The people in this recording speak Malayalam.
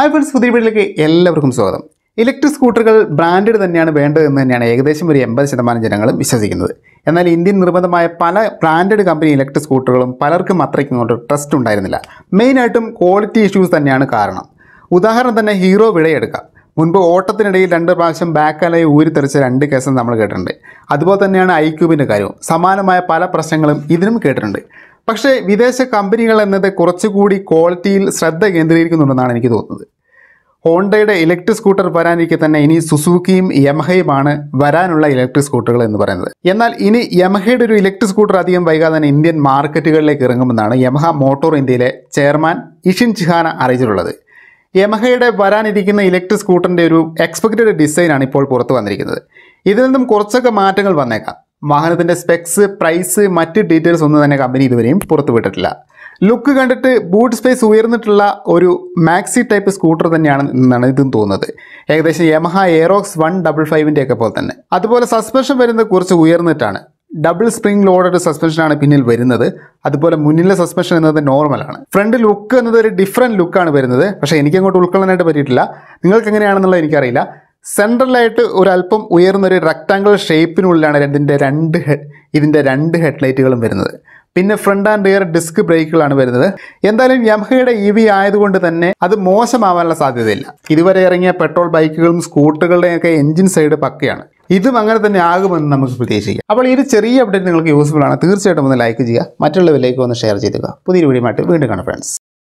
ഹായ് ഫ്രണ്ട്സ് പുതിയ വീട്ടിലേക്ക് എല്ലാവർക്കും സ്വാഗതം ഇലക്ട്രിക് സ്കൂട്ടറുകൾ ബ്രാൻഡഡ് തന്നെയാണ് വേണ്ടതെന്ന് തന്നെയാണ് ഏകദേശം ഒരു എൺപത് ശതമാനം ജനങ്ങളും വിശ്വസിക്കുന്നത് എന്നാൽ ഇന്ത്യൻ നിർബന്ധമായ പല ബ്രാൻഡഡ് കമ്പനി ഇലക്ട്രിക് സ്കൂട്ടറുകളും പലർക്കും അത്രയ്ക്കും ഇങ്ങോട്ട് ട്രസ്റ്റ് ഉണ്ടായിരുന്നില്ല മെയിനായിട്ടും ക്വാളിറ്റി ഇഷ്യൂസ് തന്നെയാണ് കാരണം ഉദാഹരണം തന്നെ ഹീറോ വിളയെടുക്കാം മുൻപ് ഓട്ടത്തിനിടയിൽ രണ്ട് പ്രാവശ്യം ബാക്കാലായി ഊരിത്തെറിച്ച രണ്ട് കേസും നമ്മൾ കേട്ടിട്ടുണ്ട് അതുപോലെ തന്നെയാണ് ഐക്യൂബിൻ്റെ കാര്യവും സമാനമായ പല പ്രശ്നങ്ങളും ഇതിനും കേട്ടിട്ടുണ്ട് പക്ഷേ വിദേശ കമ്പനികൾ എന്നത് കുറച്ചുകൂടി ക്വാളിറ്റിയിൽ ശ്രദ്ധ കേന്ദ്രീകരിക്കുന്നുണ്ടെന്നാണ് എനിക്ക് തോന്നുന്നത് ഹോണ്ടയുടെ ഇലക്ട്രിക് സ്കൂട്ടർ വരാനിരിക്കെ തന്നെ ഇനി സുസൂക്കിയും യമഹയുമാണ് വരാനുള്ള ഇലക്ട്രിക് സ്കൂട്ടറുകൾ എന്ന് പറയുന്നത് എന്നാൽ ഇനി യമഹയുടെ ഒരു ഇലക്ട്രിക് സ്കൂട്ടർ അധികം വൈകാതെ തന്നെ ഇന്ത്യൻ മാർക്കറ്റുകളിലേക്ക് ഇറങ്ങുമെന്നാണ് യമഹ മോട്ടോർ ഇന്ത്യയിലെ ചെയർമാൻ ഇഷിൻ ചിഹാന അറിയിച്ചിട്ടുള്ളത് യമഹയുടെ വരാനിരിക്കുന്ന ഇലക്ട്രിക് സ്കൂട്ടറിൻ്റെ ഒരു എക്സ്പെക്റ്റഡ് ഡിസൈനാണ് ഇപ്പോൾ പുറത്തു വന്നിരിക്കുന്നത് ഇതിൽ നിന്നും കുറച്ചൊക്കെ മാറ്റങ്ങൾ വന്നേക്കാം വാഹനത്തിൻ്റെ സ്പെക്സ് പ്രൈസ് മറ്റ് ഡീറ്റെയിൽസ് ഒന്നും തന്നെ കമ്പനി ഇതുവരെയും പുറത്തുവിട്ടിട്ടില്ല ലുക്ക് കണ്ടിട്ട് ബൂട്ട് സ്പേസ് ഉയർന്നിട്ടുള്ള ഒരു മാക്സി ടൈപ്പ് സ്കൂട്ടർ തന്നെയാണ് എന്നാണ് ഇതും തോന്നുന്നത് ഏകദേശം യമഹ എയറോക്സ് വൺ ഡബിൾ ഫൈവിൻ്റെ ഒക്കെ പോലെ തന്നെ അതുപോലെ സസ്പെൻഷൻ വരുന്നത് കുറച്ച് ഉയർന്നിട്ടാണ് ഡബിൾ സ്പ്രിംഗ് ലോഡഡ് സസ്പെൻഷനാണ് പിന്നിൽ വരുന്നത് അതുപോലെ മുന്നിലെ സസ്പെൻഷൻ എന്നത് നോർമലാണ് ഫ്രണ്ട് ലുക്ക് എന്നത് ഒരു ഡിഫറെൻറ്റ് ലുക്കാണ് വരുന്നത് പക്ഷേ എനിക്കങ്ങോട്ട് ഉൾക്കൊള്ളാനായിട്ട് പറ്റിയിട്ടില്ല നിങ്ങൾക്ക് എങ്ങനെയാണെന്നുള്ളത് എനിക്കറിയില്ല സെൻട്രലായിട്ട് ഒരല്പം ഉയർന്നൊരു റെക്ടാങ്കിൾ ഷേപ്പിനുള്ളിലാണ് ഇതിൻ്റെ രണ്ട് ഇതിൻ്റെ രണ്ട് ഹെഡ്ലൈറ്റുകളും വരുന്നത് പിന്നെ ഫ്രണ്ട് ആൻഡ് റിയർ ഡിസ്ക് ബ്രേക്കുകളാണ് വരുന്നത് എന്തായാലും യമഹയുടെ ഇ വി ആയതുകൊണ്ട് തന്നെ അത് മോശമാവാനുള്ള സാധ്യതയില്ല ഇതുവരെ ഇറങ്ങിയ പെട്രോൾ ബൈക്കുകളും സ്കൂട്ടറുകളുടെയൊക്കെ എഞ്ചിൻ സൈഡ് പക്കയാണ് ഇതും അങ്ങനെ തന്നെ ആകുമെന്ന് നമുക്ക് പ്രതീക്ഷിക്കാം അപ്പോൾ ഈ ചെറിയ അപ്ഡേറ്റ് നിങ്ങൾക്ക് യൂസ്ഫുൾ ആണ് തീർച്ചയായിട്ടും ഒന്ന് ലൈക്ക് ചെയ്യുക മറ്റുള്ളവരിലേക്ക് ഒന്ന് ഷെയർ ചെയ്തുക പുതിയൊരു വീഡിയോ വീണ്ടും കാണാം ഫ്രണ്ട്സ്